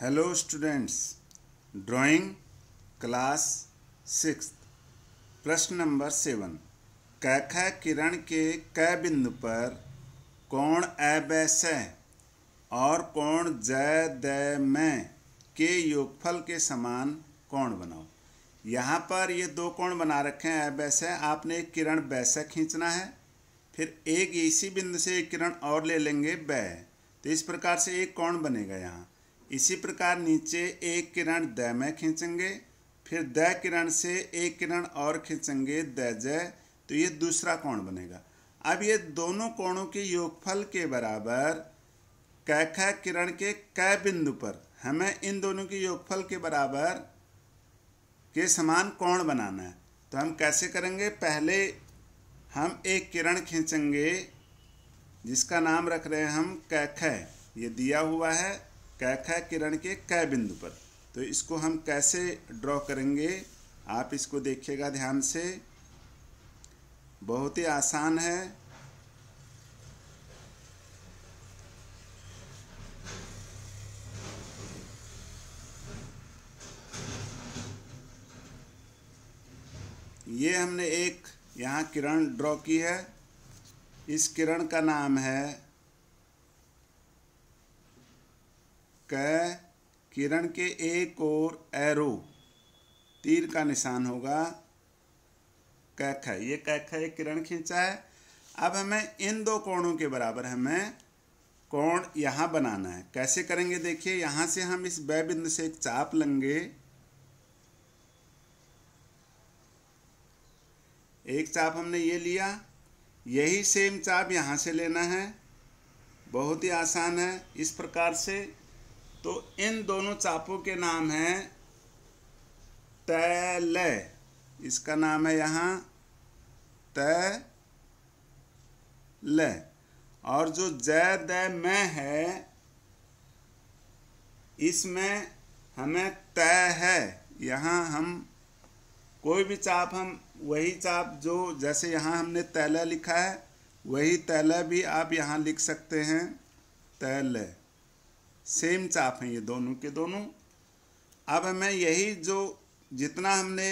hello students drawing class six प्रश्न number seven कैख किरण के क बिंदु पर कोण अवैस और कोण जय द मैं के योगफल के समान कोण बनाओ यहाँ पर ये दो कोण बना रखे हैं अवैस आपने एक किरण बैस खींचना है फिर एक इसी बिंदु से एक किरण और ले लेंगे बै तो इस प्रकार से एक कोण बनेगा यहाँ इसी प्रकार नीचे एक किरण द में खींचेंगे फिर द किरण से एक किरण और खींचेंगे द जय तो ये दूसरा कोण बनेगा अब ये दोनों कोणों के योगफल के बराबर कैख ख किरण के क बिंदु पर हमें इन दोनों के योगफल के बराबर के समान कोण बनाना है तो हम कैसे करेंगे पहले हम एक किरण खींचेंगे जिसका नाम रख रहे हैं हम कैख ख ये दिया हुआ है कै ख किरण के कै बिंदु पर तो इसको हम कैसे ड्रॉ करेंगे आप इसको देखिएगा ध्यान से बहुत ही आसान है ये हमने एक यहाँ किरण ड्रॉ की है इस किरण का नाम है क किरण के एक और एरो तीर का निशान होगा कैख है ये कैख है किरण खींचा है अब हमें इन दो कोणों के बराबर हमें कोण यहाँ बनाना है कैसे करेंगे देखिए यहाँ से हम इस बै बिंदु से एक चाप लेंगे एक चाप हमने ये लिया यही सेम चाप यहाँ से लेना है बहुत ही आसान है इस प्रकार से तो इन दोनों चापों के नाम हैं तैल इसका नाम है यहाँ तैल और जो जय दय में है इसमें हमें तय है यहाँ हम कोई भी चाप हम वही चाप जो जैसे यहाँ हमने तैला लिखा है वही तैला भी आप यहाँ लिख सकते हैं तैल सेम चाप हैं ये दोनों के दोनों अब हमें यही जो जितना हमने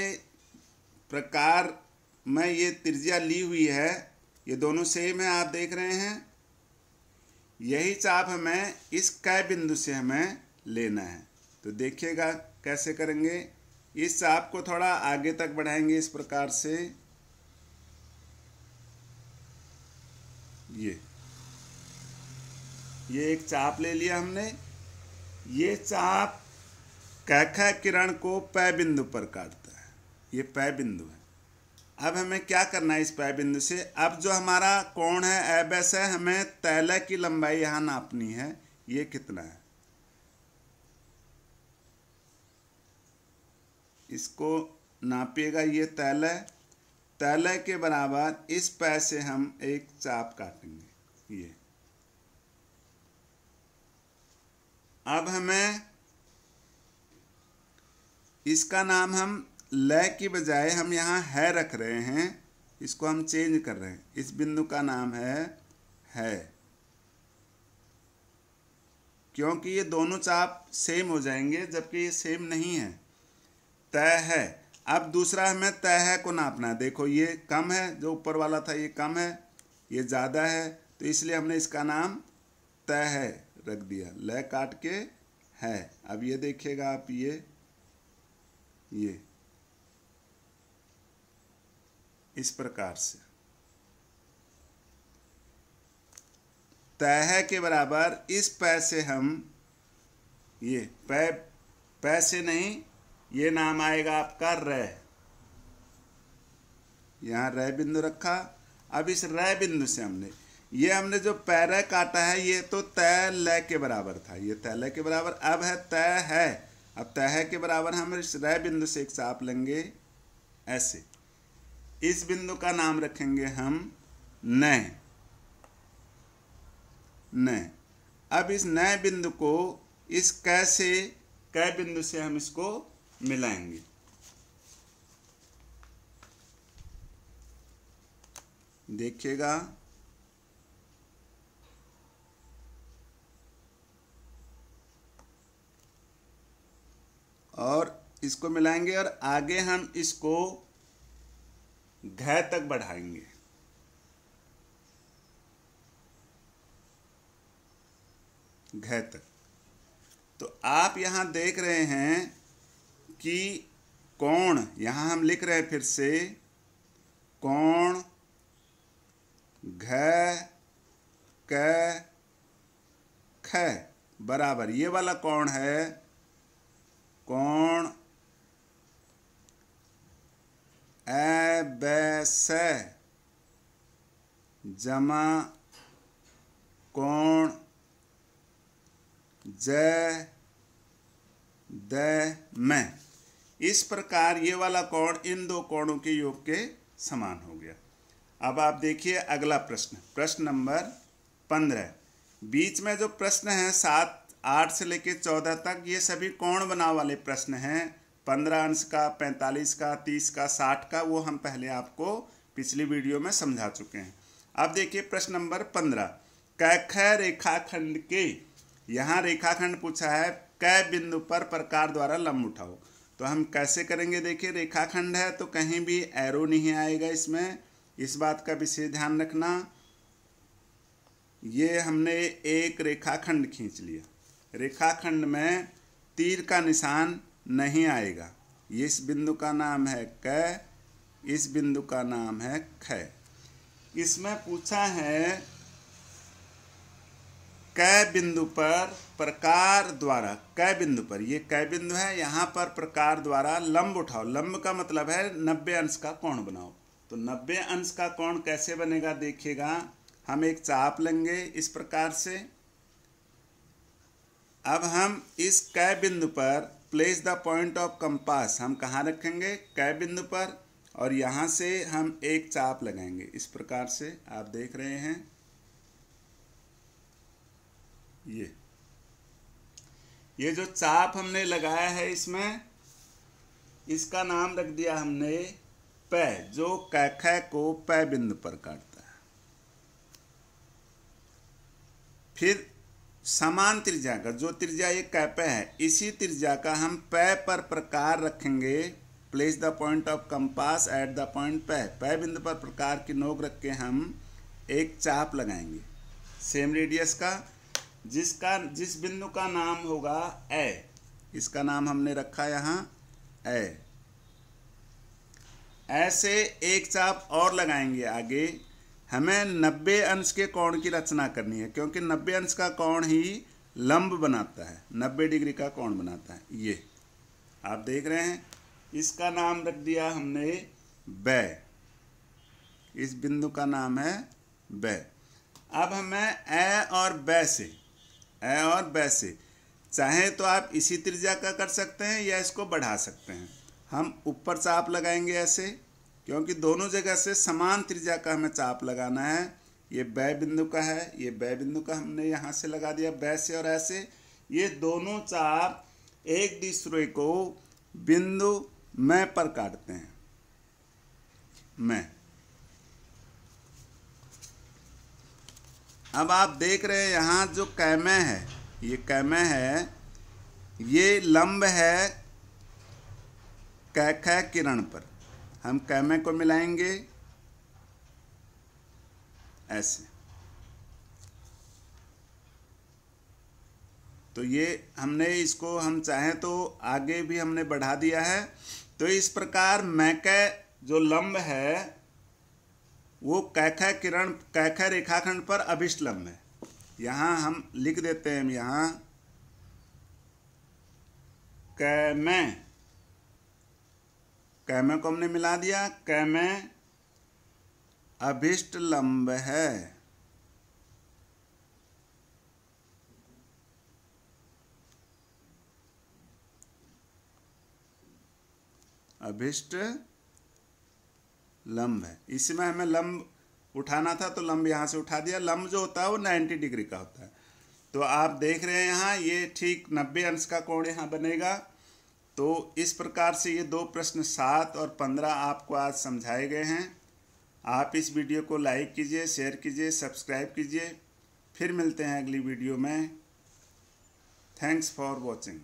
प्रकार में ये त्रिज्या ली हुई है ये दोनों सेम है आप देख रहे हैं यही चाप हमें इस कै बिंदु से हमें लेना है तो देखिएगा कैसे करेंगे इस चाप को थोड़ा आगे तक बढ़ाएंगे इस प्रकार से ये ये एक चाप ले लिया हमने ये चाप कख किरण को पै बिंदु पर काटता है ये पै बिंदु है अब हमें क्या करना है इस पै बिंदु से अब जो हमारा कोण है एबस है हमें तैलय की लंबाई यहाँ नापनी है ये कितना है इसको नापिएगा ये तैलय तैलय के बराबर इस पै से हम एक चाप काटेंगे ये अब हमें इसका नाम हम लय की बजाय हम यहाँ है रख रहे हैं इसको हम चेंज कर रहे हैं इस बिंदु का नाम है है क्योंकि ये दोनों चाप सेम हो जाएंगे जबकि ये सेम नहीं है तय है अब दूसरा हमें तय है को नापना है देखो ये कम है जो ऊपर वाला था ये कम है ये ज़्यादा है तो इसलिए हमने इसका नाम तय है रख दिया लय काट के है अब ये देखिएगा आप ये ये इस प्रकार से तय के बराबर इस पै से हम ये पै पैसे से नहीं ये नाम आएगा आपका रह यहां रह बिंदु रखा अब इस रह बिंदु से हमने ये हमने जो पैर काटा है ये तो तय लय के बराबर था ये तय लय के बराबर अब है तय है अब तय है के बराबर हम इस रह बिंदु से एक साप लेंगे ऐसे इस बिंदु का नाम रखेंगे हम नए नए अब इस नए बिंदु को इस कैसे कै बिंदु से हम इसको मिलाएंगे देखिएगा और इसको मिलाएंगे और आगे हम इसको घ तक बढ़ाएंगे घ तक तो आप यहां देख रहे हैं कि कोण यहाँ हम लिख रहे हैं फिर से कोण घ क बराबर ये वाला कोण है कोण एबेस जमा कोण जय द मैं इस प्रकार ये वाला कोण इन दो कोणों के योग के समान हो गया अब आप देखिए अगला प्रश्न प्रश्न नंबर पंद्रह बीच में जो प्रश्न है सात आठ से लेकर चौदह तक ये सभी कौन बना वाले प्रश्न हैं पंद्रह अंश का पैंतालीस का तीस का साठ का वो हम पहले आपको पिछली वीडियो में समझा चुके हैं अब देखिए प्रश्न नंबर पंद्रह कख रेखाखंड के यहाँ रेखाखंड पूछा है क बिंदु पर प्रकार द्वारा लंब उठाओ तो हम कैसे करेंगे देखिए रेखाखंड है तो कहीं भी एरो नहीं आएगा इसमें इस बात का विशेष ध्यान रखना ये हमने एक रेखाखंड खींच लिया रेखाखंड में तीर का निशान नहीं आएगा इस बिंदु का नाम है क इस बिंदु का नाम है ख इसमें पूछा है क बिंदु पर प्रकार द्वारा क बिंदु पर ये क बिंदु है यहाँ पर प्रकार द्वारा लंब उठाओ लंब का मतलब है नब्बे अंश का कोण बनाओ तो नब्बे अंश का कोण कैसे बनेगा देखिएगा हम एक चाप लेंगे इस प्रकार से अब हम इस कै बिंदु पर place the point of compass हम कहाँ रखेंगे कै बिंदु पर और यहाँ से हम एक चाप लगाएंगे इस प्रकार से आप देख रहे हैं ये ये जो चाप हमने लगाया है इसमें इसका नाम रख दिया हमने पै जो कैख को पै बिंदु पर काटता है फिर समान त्रिज्या का जो त्रिज्या ये कैपे है इसी त्रिज्या का हम पै पर प्रकार रखेंगे place the point of compass at the point पै पै बिंदु पर प्रकार की नोक रख के हम एक चाप लगाएंगे सेम रेडियस का जिसका जिस बिंदु का नाम होगा ए इसका नाम हमने रखा यहाँ ए ऐसे एक चाप और लगाएंगे आगे हमें नब्बे अंश के कोण की रचना करनी है क्योंकि नब्बे अंश का कोण ही लंब बनाता है नब्बे डिग्री का कोण बनाता है ये आप देख रहे हैं इसका नाम रख दिया हमने बै इस बिंदु का नाम है बै अब हमें ए और बै से ए और बै से चाहे तो आप इसी त्रिज्या का कर सकते हैं या इसको बढ़ा सकते हैं हम ऊपर चाप लगाएंगे ऐसे क्योंकि दोनों जगह से समान त्रिज्या का हमें चाप लगाना है ये बै बिंदु का है ये बै बिंदु का हमने यहाँ से लगा दिया बै से और ऐसे ये दोनों चाप एक दूसरे को बिंदु मैं पर काटते हैं मैं अब आप देख रहे हैं यहाँ जो कैमे है ये कैमे है ये लंब है कैख किरण पर हम कैमे को मिलाएंगे ऐसे तो ये हमने इसको हम चाहें तो आगे भी हमने बढ़ा दिया है तो इस प्रकार मैक जो लंब है वो कैख किरण कैख रेखाखंड पर अभिष्ट लंब है यहाँ हम लिख देते हैं यहाँ मैं कैमे को हमने मिला दिया कैमे अभिष्ट लंब है अभिष्ट लंब है इसमें हमें लंब उठाना था तो लंब यहां से उठा दिया लंब जो होता है वो नाइन्टी डिग्री का होता है तो आप देख रहे हैं यहां ये ठीक नब्बे अंश का कोण यहां बनेगा तो इस प्रकार से ये दो प्रश्न सात और पंद्रह आपको आज समझाए गए हैं आप इस वीडियो को लाइक कीजिए शेयर कीजिए सब्सक्राइब कीजिए फिर मिलते हैं अगली वीडियो में थैंक्स फॉर वॉचिंग